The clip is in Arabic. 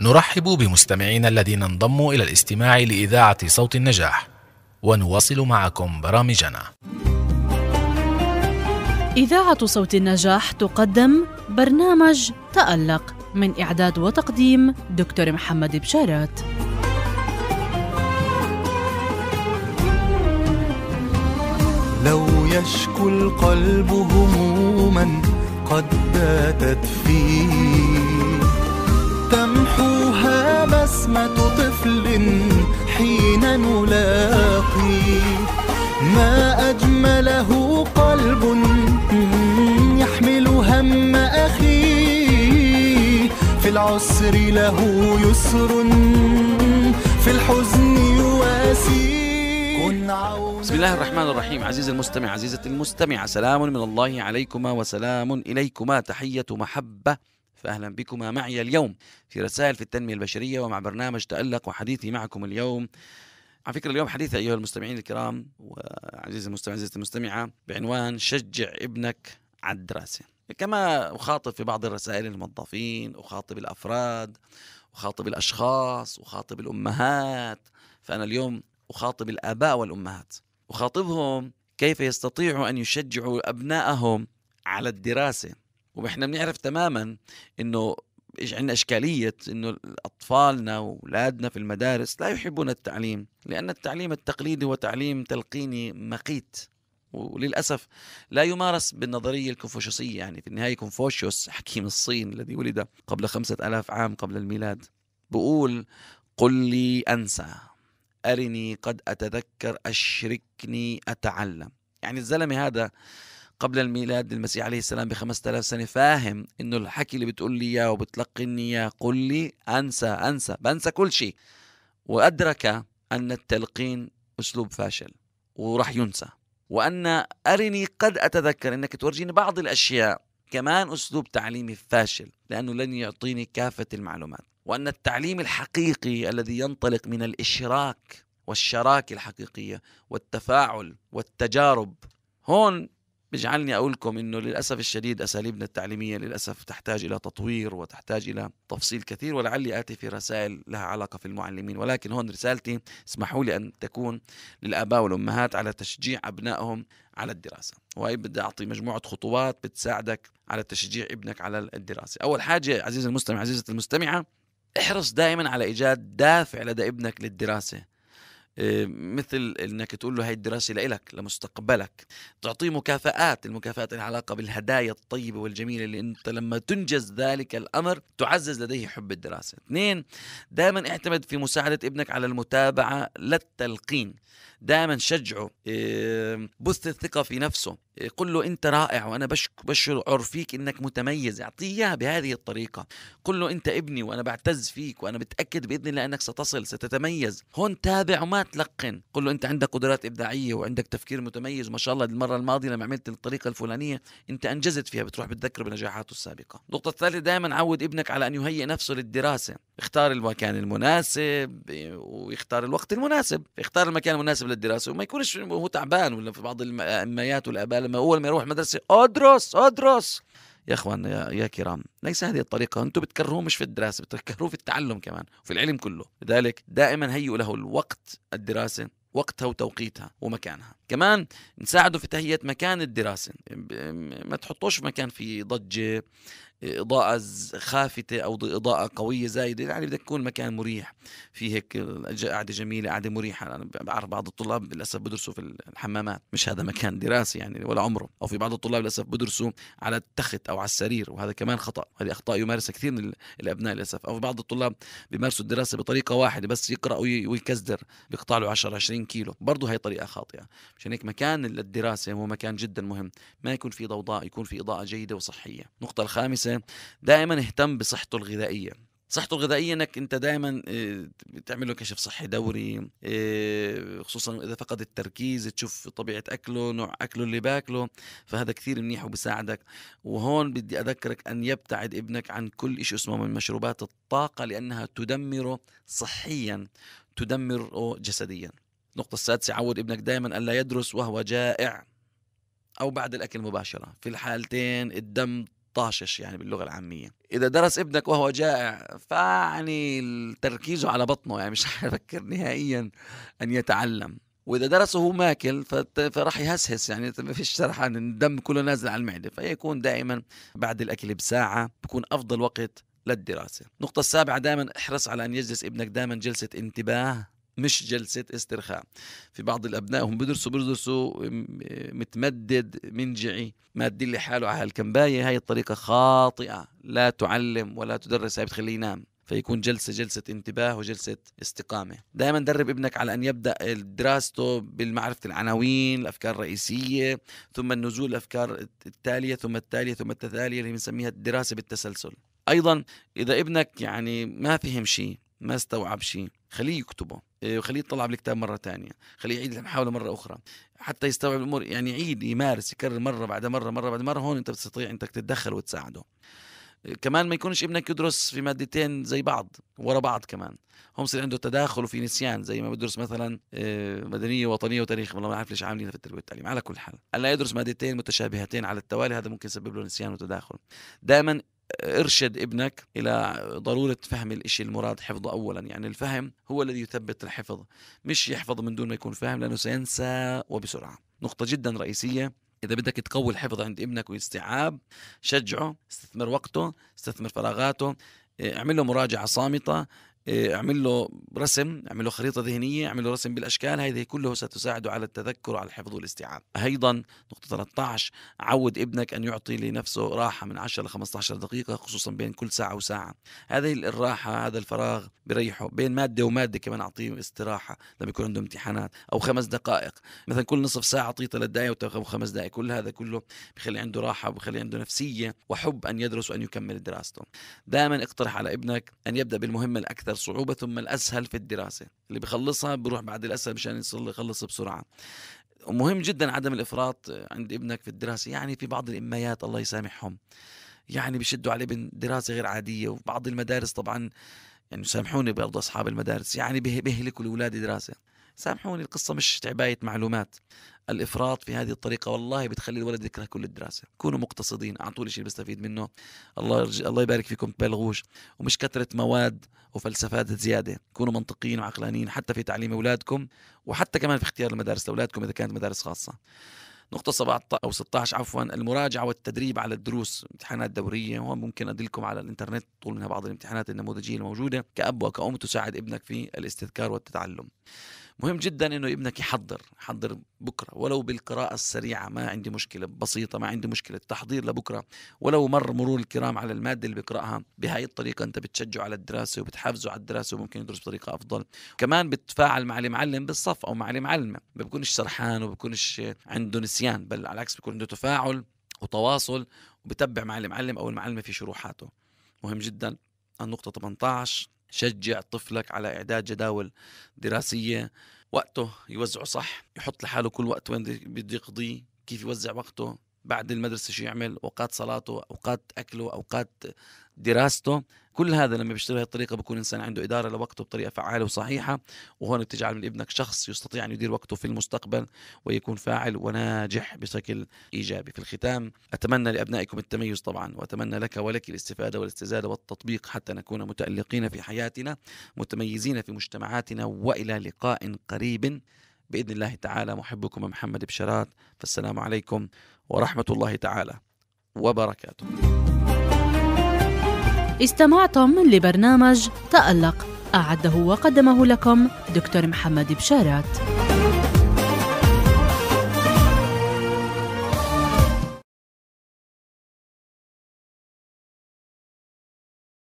نرحب بمستمعينا الذين انضموا إلى الاستماع لإذاعة صوت النجاح ونواصل معكم برامجنا إذاعة صوت النجاح تقدم برنامج تألق من إعداد وتقديم دكتور محمد بشارات لو يشكو القلب هموما قد باتت فيه تمحوها بسمة طفل حين نلاقي ما أجمله قلب يحمل هم أخي في العسر له يسر في الحزن يواسي بسم الله الرحمن الرحيم عزيزي المستمع عزيزتي المستمعة سلام من الله عليكما وسلام إليكما تحية محبة فأهلا بكما معي اليوم في رسائل في التنمية البشرية ومع برنامج تألق وحديثي معكم اليوم على فكرة اليوم حديث أيها المستمعين الكرام وعزيزي المستمع عزيزتي المستمعة بعنوان شجع ابنك على الدراسة كما أخاطب في بعض الرسائل الموظفين أخاطب الأفراد أخاطب الأشخاص أخاطب الأمهات فأنا اليوم أخاطب الآباء والأمهات أخاطبهم كيف يستطيعوا أن يشجعوا أبنائهم على الدراسة واحنا بنعرف تماما انه ايش عندنا اشكاليه انه اطفالنا واولادنا في المدارس لا يحبون التعليم لان التعليم التقليدي هو تعليم تلقيني مقيت وللاسف لا يمارس بالنظريه الكونفوشيوسيه يعني في النهايه كونفوشيوس حكيم الصين الذي ولد قبل خمسة ألاف عام قبل الميلاد بقول قل لي انسى ارني قد اتذكر اشركني اتعلم يعني الزلمه هذا قبل الميلاد للمسيح عليه السلام ب 5000 سنه فاهم انه الحكي اللي بتقول لي اياه وبتلقيني اياه قل لي انسى انسى بنسى كل شيء وادرك ان التلقين اسلوب فاشل وراح ينسى وان ارني قد اتذكر انك تورجيني بعض الاشياء كمان اسلوب تعليمي فاشل لانه لن يعطيني كافه المعلومات وان التعليم الحقيقي الذي ينطلق من الاشراك والشراكه الحقيقيه والتفاعل والتجارب هون بجعلني أقول لكم أنه للأسف الشديد أساليبنا التعليمية للأسف تحتاج إلى تطوير وتحتاج إلى تفصيل كثير ولعلي آتي في رسائل لها علاقة في المعلمين ولكن هون رسالتي اسمحوا لي أن تكون للآباء والأمهات على تشجيع أبنائهم على الدراسة وهي بدي أعطي مجموعة خطوات بتساعدك على تشجيع ابنك على الدراسة أول حاجة عزيزي المستمع عزيزتي المستمعة احرص دائما على إيجاد دافع لدى ابنك للدراسة آه، مثل انك تقول له هاي الدراسه لإلك لمستقبلك تعطيه مكافآت المكافآت لها علاقه بالهدايا الطيبه والجميله اللي انت لما تنجز ذلك الامر تعزز لديه حب الدراسه اثنين دائما اعتمد في مساعده ابنك على المتابعه لا التلقين دائما شجعه آه، بث الثقة في نفسه آه، قل له أنت رائع وأنا بشعر فيك أنك متميز اعطيه إياها بهذه الطريقة قل له أنت ابني وأنا بعتز فيك وأنا بتأكد بإذن الله أنك ستصل ستتميز هون تابع وما تلقن قل له أنت عندك قدرات إبداعية وعندك تفكير متميز وما شاء الله المرة الماضية لما عملت الطريقة الفلانية أنت أنجزت فيها بتروح بتذكر بنجاحاته السابقة النقطة الثالثة دائما عود ابنك على أن يهيئ نفسه للدراسة اختار المكان المناسب آه، ويختار الوقت المناسب اختار المكان المناسب ولا الدراسه وما يكونش هو تعبان ولا في بعض الاميات والاباء لما اول ما يروح المدرسه ادرس ادرس يا اخوان يا, يا كرام ليس هذه الطريقه انتم بتكرهوه مش في الدراسه بتكرهوه في التعلم كمان وفي العلم كله لذلك دائما هيئوا له الوقت الدراسه وقتها وتوقيتها ومكانها كمان نساعده في تهيئة مكان الدراسة ما تحطوش في مكان فيه ضجة إضاءة خافتة أو إضاءة قوية زايدة يعني بدك تكون مكان مريح فيه هيك قعدة جميلة قعدة مريحة أنا بعرف بعض الطلاب للأسف بدرسوا في الحمامات مش هذا مكان دراسي يعني ولا عمره أو في بعض الطلاب للأسف بدرسوا على التخت أو على السرير وهذا كمان خطأ هذه أخطاء يمارسها كثير من الأبناء للأسف أو في بعض الطلاب بيمارسوا الدراسة بطريقة واحدة بس يقرأ ويكزدر بيقطع له 10 20 كيلو برضه هي طريقة خاطئة عشان هيك مكان الدراسة هو مكان جدا مهم ما يكون في ضوضاء يكون في إضاءة جيدة وصحية النقطة الخامسة دائما اهتم بصحته الغذائية صحته الغذائيه انك انت دائما آه، تعمل له كشف صحي دوري آه، خصوصا اذا فقد التركيز تشوف طبيعه اكله نوع اكله اللي باكله فهذا كثير منيح وبساعدك وهون بدي اذكرك ان يبتعد ابنك عن كل شيء اسمه من مشروبات الطاقه لانها تدمره صحيا تدمره جسديا النقطة السادسة عود ابنك دائما ألا يدرس وهو جائع أو بعد الأكل مباشرة في الحالتين الدم طاشش يعني باللغة العامية إذا درس ابنك وهو جائع فعني تركيزه على بطنه يعني مش حيفكر نهائيا أن يتعلم واذا درسه وهو ماكل فراح يهسهس يعني ما فيش سرحان الدم كله نازل على المعده فيكون دائما بعد الاكل بساعه بكون افضل وقت للدراسه النقطه السابعه دائما احرص على ان يجلس ابنك دائما جلسه انتباه مش جلسة استرخاء في بعض الأبناء هم بدرسوا بدرسوا متمدد منجعي مادين حاله على الكمباية هاي الطريقة خاطئة لا تعلم ولا تدرس هاي بتخليه ينام فيكون جلسة جلسة انتباه وجلسة استقامة دائما درب ابنك على أن يبدأ دراسته بالمعرفة العناوين الأفكار الرئيسية ثم النزول الأفكار التالية ثم التالية ثم التتالية اللي بنسميها الدراسة بالتسلسل أيضا إذا ابنك يعني ما فهم شيء ما استوعب شيء خليه يكتبه إيه، وخليه يطلع بالكتاب مره تانية خليه يعيد المحاوله مره اخرى حتى يستوعب الامور يعني يعيد يمارس يكرر مره بعد مره مره بعد مره هون انت بتستطيع انك تتدخل وتساعده إيه، كمان ما يكونش ابنك يدرس في مادتين زي بعض ورا بعض كمان هم يصير عنده تداخل وفي نسيان زي ما بدرس مثلا إيه، مدنيه وطنيه وتاريخ والله ما عارف ليش عاملينها في التربيه والتعليم على كل حال الا يدرس مادتين متشابهتين على التوالي هذا ممكن يسبب له نسيان وتداخل دائما ارشد ابنك إلى ضرورة فهم الإشي المراد حفظه أولا يعني الفهم هو الذي يثبت الحفظ مش يحفظ من دون ما يكون فاهم لأنه سينسى وبسرعة نقطة جدا رئيسية إذا بدك تقوي الحفظ عند ابنك والاستيعاب شجعه استثمر وقته استثمر فراغاته اعمل له مراجعة صامتة إيه، اعمل له رسم اعمل له خريطه ذهنيه اعمل له رسم بالاشكال هذه كلها ستساعده على التذكر على الحفظ والاستيعاب ايضا نقطه 13 عود ابنك ان يعطي لنفسه راحه من 10 ل 15 دقيقه خصوصا بين كل ساعه وساعه هذه الراحه هذا الفراغ بريحه بين ماده وماده كمان اعطيه استراحه لما يكون عنده امتحانات او خمس دقائق مثلا كل نصف ساعه اعطيه ثلاث دقائق وخمس دقائق كل هذا كله بخلي عنده راحه وبخلي عنده نفسيه وحب ان يدرس وان يكمل دراسته دائما اقترح على ابنك ان يبدا بالمهمه الاكثر الصعوبة ثم الأسهل في الدراسة اللي بخلصها بروح بعد الأسهل مشان يصل يخلص بسرعة مهم جدا عدم الإفراط عند ابنك في الدراسة يعني في بعض الإميات الله يسامحهم يعني بيشدوا على ابن دراسة غير عادية وبعض المدارس طبعا يعني سامحوني برضو أصحاب المدارس يعني بيهلكوا الأولاد دراسة سامحوني القصة مش عباية معلومات الافراط في هذه الطريقه والله بتخلي الولد يكره كل الدراسه كونوا مقتصدين اعطوا لي شيء بستفيد منه الله يرج... الله يبارك فيكم تبالغوش ومش كثره مواد وفلسفات زياده كونوا منطقيين وعقلانيين حتى في تعليم اولادكم وحتى كمان في اختيار المدارس لاولادكم اذا كانت مدارس خاصه نقطة 17 أو 16 عفوا المراجعة والتدريب على الدروس امتحانات دورية هون ممكن أدلكم على الإنترنت طول منها بعض الامتحانات النموذجية الموجودة كأب وكأم تساعد ابنك في الاستذكار والتعلم مهم جدا انه ابنك يحضر يحضر بكره ولو بالقراءه السريعه ما عندي مشكله بسيطه ما عندي مشكله تحضير لبكره ولو مر مرور الكرام على الماده اللي بيقراها بهاي الطريقه انت بتشجعه على الدراسه وبتحفزه على الدراسه وممكن يدرس بطريقه افضل كمان بتتفاعل مع المعلم بالصف او مع المعلمه ما بيكونش سرحان وما بيكونش عنده نسيان بل على العكس بيكون عنده تفاعل وتواصل وبتبع مع المعلم او المعلمه في شروحاته مهم جدا النقطه 18 شجع طفلك على إعداد جداول دراسية وقته يوزعه صح يحط لحاله كل وقت وين بده يقضيه كيف يوزع وقته بعد المدرسة شو يعمل أوقات صلاته أوقات أكله أوقات دراسته كل هذا لما بيشتغل الطريقة بكون إنسان عنده إدارة لوقته بطريقة فعالة وصحيحة وهون بتجعل من ابنك شخص يستطيع أن يدير وقته في المستقبل ويكون فاعل وناجح بشكل إيجابي في الختام أتمنى لأبنائكم التميز طبعا وأتمنى لك ولك الاستفادة والاستزادة والتطبيق حتى نكون متألقين في حياتنا متميزين في مجتمعاتنا وإلى لقاء قريب بإذن الله تعالى محبكم محمد بشارات فالسلام عليكم ورحمة الله تعالى وبركاته استمعتم لبرنامج تألق أعده وقدمه لكم دكتور محمد بشارات